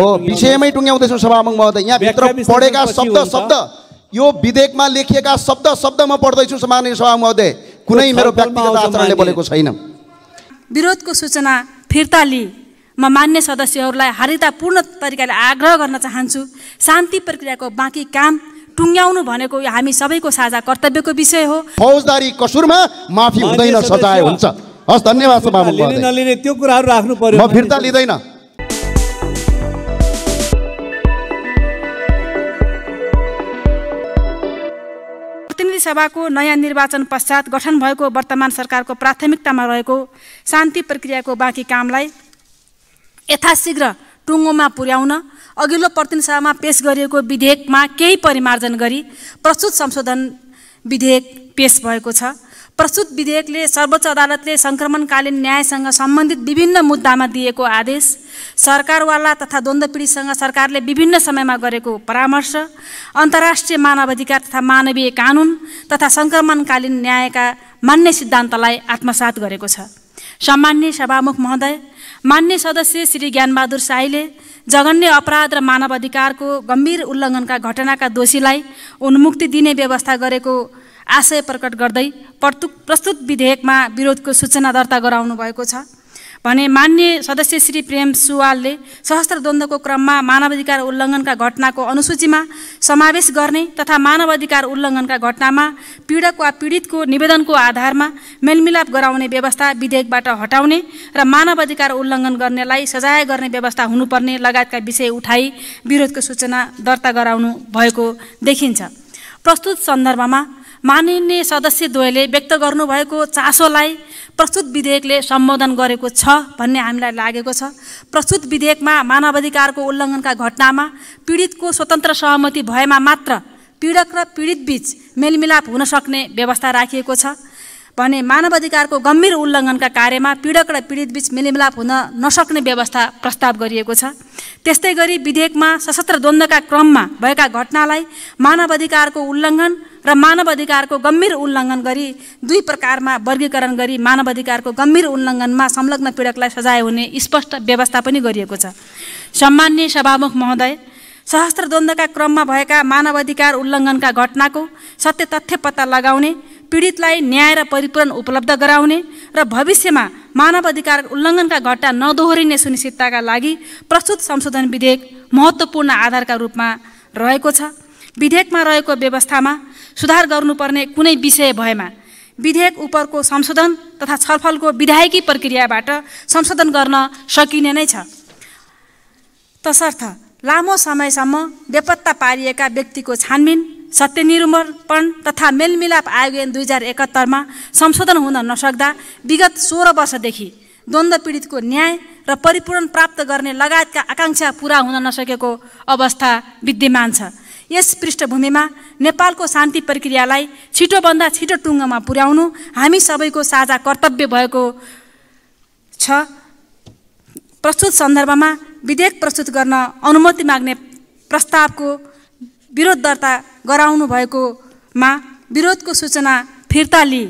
हो विषयमै टुङ्ग्याउँदैछौँ सभामुख महोदय यहाँभित्र पढेका शब्द शब्द यो विधेयकमा लेखिएका शब्द शब्द म पढ्दैछु मान्य सभा महोदय कुनै मेरो व्यक्तिगत आचरणले बोलेको छैन विरोधको सूचना फिर्ता लिए म मान्य सदस्यहरूलाई हारितापूर्ण तरिकाले आग्रह गर्न चाहन्छु शान्ति प्रक्रियाको बाँकी काम टुङ्ग्याउनु भनेको हामी सबैको साझा कर्तव्यको विषय हो फौजदारी कसुरमा माफी हुँदैन सजाय हुन्छ हस् धन्यवाद सभामुख त्यो कुराहरू राख्नु पर्यो म फिर्ता लिँदैन सभाको नयाँ निर्वाचन पश्चात गठन भएको वर्तमान सरकारको प्राथमिकतामा रहेको शान्ति प्रक्रियाको बाँकी कामलाई यथाशीघ्र टुङ्गोमा पुर्याउन अघिल्लो प्रतिनिधि सभामा पेस गरिएको विधेयकमा केही परिमार्जन गरी प्रस्तुत संशोधन विधेयक पेस भएको छ प्रस्तुत विधेयकले सर्वोच्च अदालतले सङ्क्रमणकालीन न्यायसँग सम्बन्धित विभिन्न मुद्दामा दिएको आदेश सरकारवाला तथा पीडितसँग सरकारले विभिन्न समयमा गरेको परामर्श अन्तर्राष्ट्रिय मानवाधिकार तथा मानवीय कानुन तथा सङ्क्रमणकालीन न्यायका मान्य सिद्धान्तलाई आत्मसात गरेको छ सम्मान्य सभामुख महोदय मान्य सदस्य श्री ज्ञानबहादुर साईले जघन्य अपराध र मानवाधिकारको गम्भीर उल्लङ्घनका घटनाका दोषीलाई उन्मुक्ति दिने व्यवस्था गरेको आशय प्रकट गर्दै प्रतु प्रस्तुत विधेयकमा विरोधको सूचना दर्ता गराउनु भएको छ भने मान्य सदस्य श्री प्रेम सुवालले सशस्त्र द्वन्द्वको क्रममा मानवाधिकार उल्लङ्घनका घटनाको अनुसूचीमा समावेश गर्ने तथा मानवाधिकार उल्लङ्घनका घटनामा पीडक वा पीडितको निवेदनको आधारमा मेलमिलाप गराउने व्यवस्था विधेयकबाट हटाउने र मानवाधिकार उल्लङ्घन गर्नेलाई सजाय गर्ने व्यवस्था हुनुपर्ने लगायतका विषय उठाई विरोधको सूचना दर्ता गराउनु भएको देखिन्छ प्रस्तुत सन्दर्भमा मानिने सदस्यद्वयले व्यक्त गर्नुभएको चासोलाई प्रस्तुत विधेयकले सम्बोधन गरेको छ भन्ने हामीलाई लागेको छ प्रस्तुत विधेयकमा मानवाधिकारको उल्लङ्घनका घटनामा पीडितको स्वतन्त्र सहमति भएमा मात्र पीडक र पीडितबीच मेलमिलाप हुन सक्ने व्यवस्था राखिएको छ भने मानवाधिकारको गम्भीर उल्लङ्घनका कार्यमा पीडक र पीडित बीच मेलमिलाप हुन नसक्ने व्यवस्था प्रस्ताव गरिएको छ त्यस्तै गरी विधेयकमा सशस्त्र द्वन्द्वका क्रममा भएका घटनालाई मानवाधिकारको उल्लङ्घन र मानव अधिकारको गम्भीर उल्लङ्घन गरी दुई प्रकारमा वर्गीकरण गरी मानव अधिकारको गम्भीर उल्लङ्घनमा संलग्न पीडकलाई सजाय हुने स्पष्ट व्यवस्था पनि गरिएको छ सम्मान्य सभामुख महोदय सहस्त्र सहस्त्रद्वन्द्वका क्रममा भएका मानव अधिकार उल्लङ्घनका घटनाको सत्य तथ्य पत्ता लगाउने पीडितलाई न्याय र परिपूरण उपलब्ध गराउने र भविष्यमा मानव अधिकार उल्लङ्घनका घटना नदोहोरिने सुनिश्चितताका लागि प्रस्तुत संशोधन विधेयक महत्त्वपूर्ण आधारका रूपमा रहेको छ विधेयकमा रहेको व्यवस्थामा सुधार गर्नुपर्ने कुनै विषय भएमा विधेयक उपरको संशोधन तथा छलफलको विधायकी प्रक्रियाबाट संशोधन गर्न सकिने नै छ तसर्थ लामो समयसम्म बेपत्ता पारिएका व्यक्तिको छानबिन सत्यनिरूपण तथा मेलमिलाप आयोग ऐन दुई हजार एकहत्तरमा संशोधन हुन नसक्दा विगत सोह्र वर्षदेखि द्वन्द्व पीडितको न्याय र परिपूरण प्राप्त गर्ने लगायतका आकाङ्क्षा पुरा हुन नसकेको अवस्था विद्यमान छ यस पृष्ठभूमिमा नेपालको शान्ति प्रक्रियालाई छिटोभन्दा छिटो टुङ्गोमा पुर्याउनु हामी सबैको साझा कर्तव्य भएको छ प्रस्तुत सन्दर्भमा विधेयक प्रस्तुत गर्न अनुमति माग्ने प्रस्तावको विरोध दर्ता गराउनु भएकोमा विरोधको सूचना फिर्ता लिई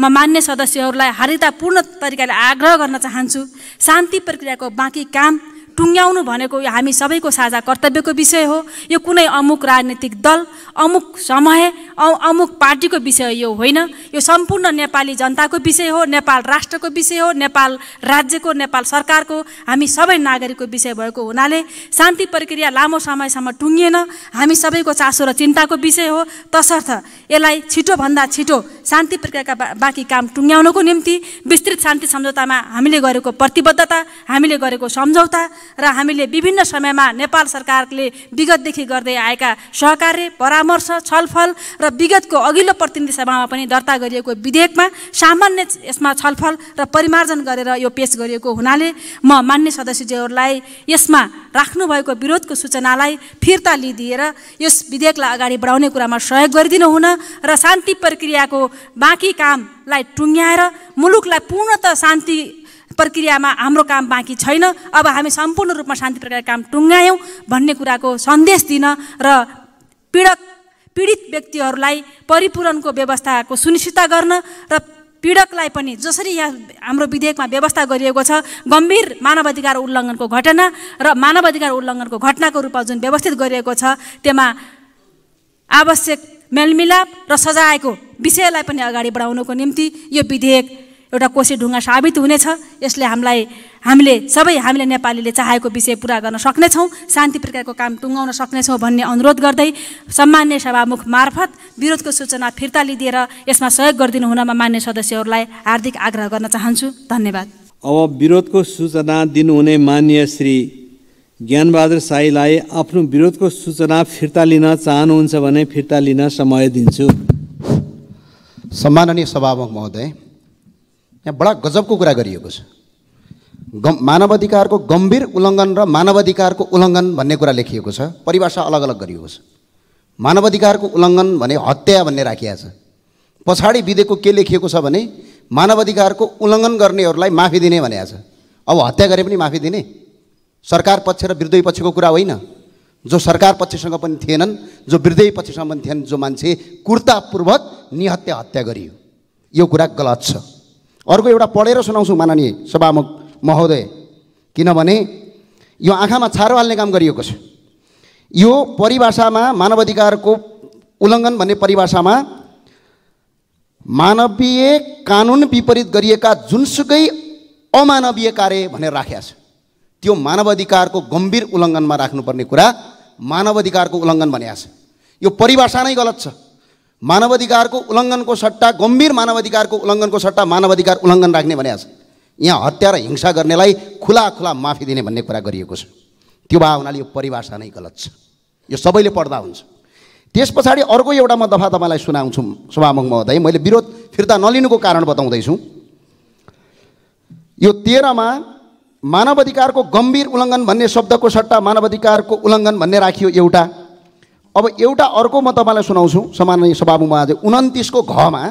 म मान्य सदस्यहरूलाई पूर्ण तरिकाले आग्रह गर्न चाहन्छु शान्ति प्रक्रियाको बाँकी काम टुङ्ग्याउनु भनेको हामी सबैको साझा कर्तव्यको विषय हो यो कुनै अमुक राजनीतिक दल अमुक समय अमुक पार्टीको विषय यो होइन यो सम्पूर्ण नेपाली जनताको विषय हो नेपाल राष्ट्रको विषय हो नेपाल राज्यको नेपाल सरकारको हामी सबै नागरिकको विषय भएको हुनाले शान्ति प्रक्रिया लामो समयसम्म टुङ्गिएन हामी सबैको चासो र चिन्ताको विषय हो तसर्थ यसलाई छिटोभन्दा छिटो शान्ति प्रक्रियाका बा, बाँकी काम टुङ्ग्याउनको निम्ति विस्तृत शान्ति सम्झौतामा हामीले गरेको प्रतिबद्धता हामीले गरेको सम्झौता र हामीले विभिन्न समयमा नेपाल सरकारले विगतदेखि गर्दै आएका सहकार्य परामर्श छलफल र विगतको अघिल्लो प्रतिनिधि सभामा पनि दर्ता गरिएको विधेयकमा सामान्य यसमा छलफल र परिमार्जन गरेर यो पेस गरिएको हुनाले म मान्य सदस्यज्यूहरूलाई यसमा राख्नुभएको विरोधको सूचनालाई फिर्ता लिइदिएर यस विधेयकलाई अगाडि बढाउने कुरामा सहयोग गरिदिनु हुन र शान्ति प्रक्रियाको बाँकी कामलाई टुङ्ग्याएर मुलुकलाई पूर्णत शान्ति प्रक्रियामा हाम्रो काम बाँकी छैन अब हामी सम्पूर्ण रूपमा शान्ति प्रक्रिया काम टुङ्गायौँ भन्ने कुराको सन्देश दिन र पीडक पीडित व्यक्तिहरूलाई परिपूरणको व्यवस्थाको सुनिश्चित गर्न र पीडकलाई पनि जसरी यहाँ हाम्रो विधेयकमा व्यवस्था गरिएको छ गम्भीर मानवाधिकार उल्लङ्घनको घटना र मानवाधिकार उल्लङ्घनको घटनाको रूपमा जुन व्यवस्थित गरिएको छ त्यसमा आवश्यक मेलमिलाप र सजायको विषयलाई पनि अगाडि बढाउनको निम्ति यो विधेयक एउटा कोसी ढुङ्गा साबित हुनेछ यसले हामीलाई हामीले सबै हामीले नेपालीले चाहेको विषय पुरा गर्न सक्नेछौँ शान्ति प्रक्रियाको काम टुङ्गाउन सक्नेछौँ भन्ने अनुरोध गर्दै सम्मान्य सभामुख मार्फत विरोधको सूचना फिर्ता लिदिएर यसमा सहयोग गरिदिनु हुनमा मान्य सदस्यहरूलाई हार्दिक आग्रह गर्न चाहन्छु धन्यवाद अब विरोधको सूचना दिनुहुने मान्य श्री ज्ञानबहादुर साईलाई आफ्नो विरोधको सूचना फिर्ता लिन चाहनुहुन्छ भने फिर्ता लिन समय दिन्छु सम्माननीय सभामुख महोदय यहाँ बडा गजबको कुरा गरिएको छ ग मानव अधिकारको गम्भीर उल्लङ्घन र मानवाधिकारको उल्लङ्घन भन्ने कुरा लेखिएको छ परिभाषा अलग अलग गरिएको छ मानवाधिकारको उल्लङ्घन भने हत्या भन्ने राखिएको छ पछाडि विधेयकको के लेखिएको छ भने मानवाधिकारको उल्लङ्घन गर्नेहरूलाई माफी दिने भनेको छ अब हत्या गरे पनि माफी दिने सरकार पक्ष र विरुद्धै पक्षको कुरा होइन जो सरकार पक्षसँग पनि थिएनन् जो विरुद्धै पक्षसँग पनि थिएनन् जो मान्छे कुर्तापूर्वक निहत्या हत्या गरियो यो कुरा गलत छ अर्को एउटा पढेर सुनाउँछु माननीय सभामुख महोदय किनभने यो आँखामा छारो हाल्ने काम गरिएको छ यो परिभाषामा मानव अधिकारको उल्लङ्घन भन्ने परिभाषामा मानवीय कानुन विपरीत गरिएका जुनसुकै अमानवीय कार्य भनेर राखिया छ त्यो मानव अधिकारको गम्भीर उल्लङ्घनमा राख्नुपर्ने कुरा मानव अधिकारको उल्लङ्घन भनिएको छ यो परिभाषा नै गलत छ मानवाधिकारको उल्लङ्घनको सट्टा गम्भीर मानवाधिकारको उल्लङ्घनको सट्टा मानवाधिकार उल्लङ्घन राख्ने भने छ यहाँ हत्या र हिंसा गर्नेलाई खुला खुला माफी दिने भन्ने कुरा गरिएको छ त्यो भए हुनाले यो परिभाषा नै गलत छ यो सबैले पढ्दा हुन्छ त्यस पछाडि अर्को एउटा म दफा तपाईँलाई सुनाउँछु सभामुख महोदय मैले विरोध फिर्ता नलिनुको कारण बताउँदैछु यो तेह्रमा अधिकारको गम्भीर उल्लङ्घन भन्ने शब्दको सट्टा मानवाधिकारको उल्लङ्घन भन्ने राखियो एउटा अब एउटा अर्को म तपाईँलाई सुनाउँछु सामान्य सभामुमा आज उन्तिसको घमा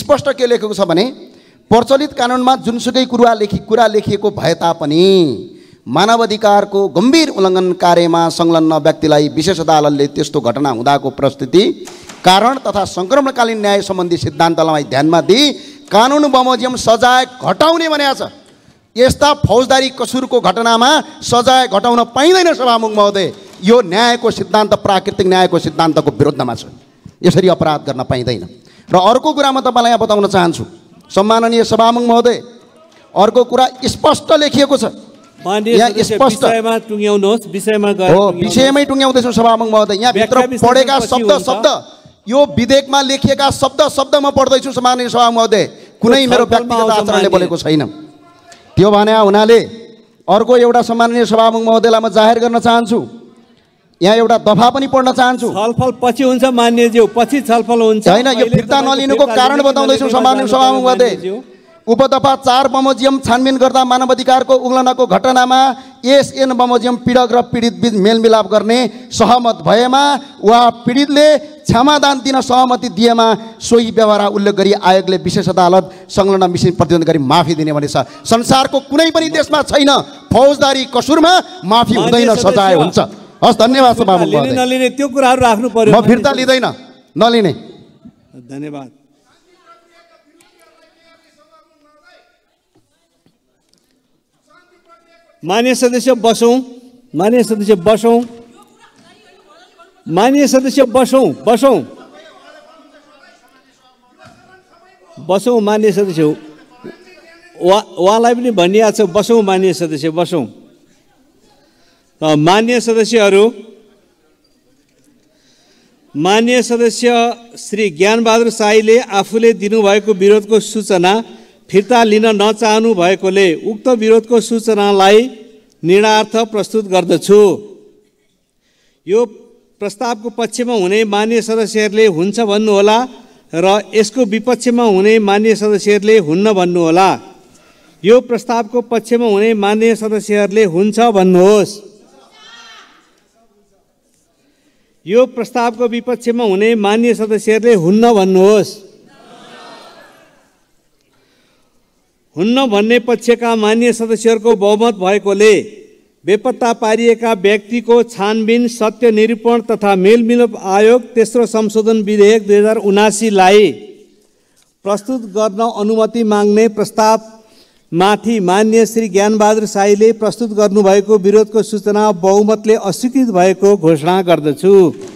स्पष्ट के लेखेको छ भने प्रचलित कानुनमा जुनसुकै कुरा लेखि कुरा लेखिएको भए तापनि अधिकारको गम्भीर उल्लङ्घन कार्यमा संलग्न व्यक्तिलाई विशेष अदालतले त्यस्तो घटना हुँदाको परिस्थिति कारण तथा सङ्क्रमणकालीन न्याय सम्बन्धी सिद्धान्तलाई ध्यानमा दिई कानुन बमोजिम सजाय घटाउने भनेको छ यस्ता फौजदारी कसुरको घटनामा सजाय घटाउन पाइँदैन सभामुख महोदय यो न्यायको सिद्धान्त प्राकृतिक न्यायको सिद्धान्तको विरुद्धमा छ यसरी अपराध गर्न पाइँदैन र अर्को कुरा म तपाईँलाई यहाँ बताउन चाहन्छु सम्माननीय सभामुङ महोदय अर्को कुरा स्पष्ट लेखिएको छ विषयमै टुङ्ग्याउँदैछु सभामुङ महोदय यहाँ भित्र पढेका शब्द शब्द यो विधेयकमा लेखिएका शब्द शब्द म पढ्दैछु सम्माननीय सभा महोदय कुनै मेरो व्यक्तिगत आचरणले बोलेको छैन त्यो भने हुनाले अर्को एउटा सम्माननीय सभामुख महोदयलाई म जाहेर गर्न चाहन्छु यहाँ एउटा दफा पनि पढ्न चाहन्छु छलफल पछि हुन्छ मान्यज्यू पछि छलफल हुन्छ होइन यो फिर्ता नलिनुको कारण बताउँदैछु सम्मान सभामुख उपदफा चार बमोजियम छानबिन गर्दा मानव अधिकारको उल्लङ्घनको घटनामा एसएन बमोजियम पीडक र पीडित बिच मेलमिलाप गर्ने सहमत भएमा वा पीडितले क्षमादान दिन सहमति दिएमा सोही व्यवहार उल्लेख गरी आयोगले विशेष अदालत संलग्न मिसिन प्रतिबन्ध गरी माफी दिने भनेछ संसारको कुनै पनि देशमा छैन फौजदारी कसुरमा माफी हुँदैन सजाय हुन्छ हस् धन्यवाद छ बाबु लिने नलिने त्यो कुराहरू राख्नु पर्यो म फिर्ता लिँदैन नलिने धन्यवाद मान्य सदस्य बसौँ मान्य सदस्य बसौँ मान्य सदस्य बसौँ बसौँ बसौँ मान्य सदस्य उहाँलाई पनि भनिहाल्छ बसौँ मान्य सदस्य बसौँ मान्य सदस्यहरू मान्य सदस्य श्री ज्ञानबहादुर साईले आफूले दिनुभएको विरोधको सूचना फिर्ता लिन नचाहनु भएकोले उक्त विरोधको सूचनालाई निर्णार्थ प्रस्तुत गर्दछु यो प्रस्तावको पक्षमा हुने मान्य सदस्यहरूले हुन्छ भन्नुहोला र यसको विपक्षमा हुने मान्य सदस्यहरूले हुन्न भन्नुहोला यो प्रस्तावको पक्षमा हुने मान्य सदस्यहरूले हुन्छ भन्नुहोस् यो प्रस्तावको विपक्षमा हुने मान्य सदस्यहरूले हुन्न भन्नुहोस् हुन्न भन्ने पक्षका मान्य सदस्यहरूको बहुमत भएकोले बेपत्ता पारिएका व्यक्तिको छानबिन सत्य निरूपण तथा मेलमिलाप आयोग तेस्रो संशोधन विधेयक दुई हजार उनासीलाई प्रस्तुत गर्न अनुमति माग्ने प्रस्ताव माथि मान्य श्री ज्ञानबहादुर साईले प्रस्तुत गर्नुभएको विरोधको सूचना बहुमतले अस्वीकृत भएको घोषणा गर्दछु